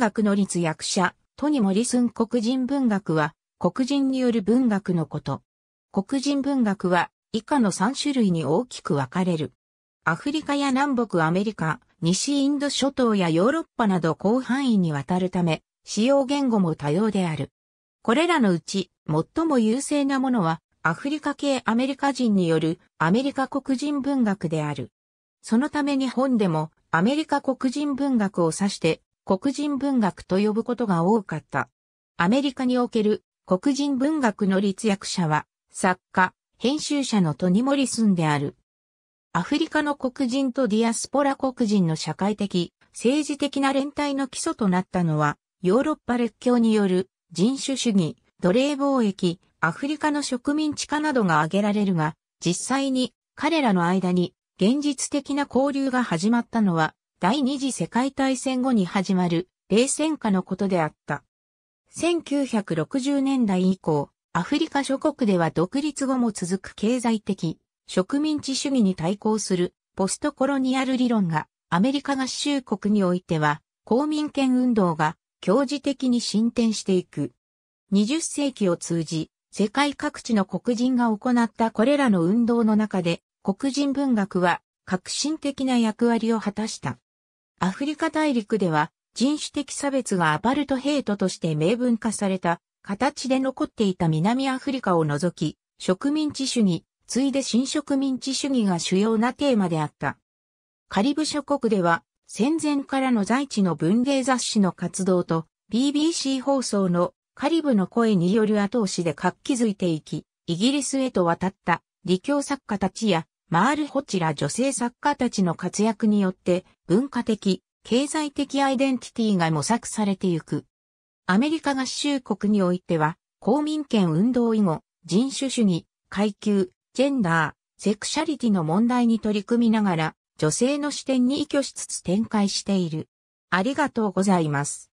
学の立役者、トニ・モリスン黒人文学は、黒人による文学のこと。黒人文学は、以下の3種類に大きく分かれる。アフリカや南北アメリカ、西インド諸島やヨーロッパなど広範囲にわたるため、使用言語も多様である。これらのうち、最も優勢なものは、アフリカ系アメリカ人によるアメリカ黒人文学である。そのため日本でもアメリカ黒人文学を指して黒人文学と呼ぶことが多かった。アメリカにおける黒人文学の立役者は、作家、編集者のトニ・モリスンである。アフリカの黒人とディアスポラ黒人の社会的、政治的な連帯の基礎となったのは、ヨーロッパ列強による人種主義、奴隷貿易、アフリカの植民地化などが挙げられるが、実際に彼らの間に現実的な交流が始まったのは第二次世界大戦後に始まる冷戦下のことであった。1960年代以降、アフリカ諸国では独立後も続く経済的、植民地主義に対抗するポストコロニアル理論がアメリカ合衆国においては公民権運動が強磁的に進展していく。20世紀を通じ世界各地の黒人が行ったこれらの運動の中で黒人文学は革新的な役割を果たした。アフリカ大陸では人種的差別がアパルトヘイトとして明文化された形で残っていた南アフリカを除き、植民地主義、ついで新植民地主義が主要なテーマであった。カリブ諸国では戦前からの在地の文芸雑誌の活動と BBC 放送のカリブの声による後押しで活気づいていき、イギリスへと渡った理教作家たちやマール・ホチラ女性作家たちの活躍によって文化的、経済的アイデンティティが模索されてゆく。アメリカ合衆国においては、公民権運動以後、人種主義、階級、ジェンダー、セクシャリティの問題に取り組みながら、女性の視点に依拠しつつ展開している。ありがとうございます。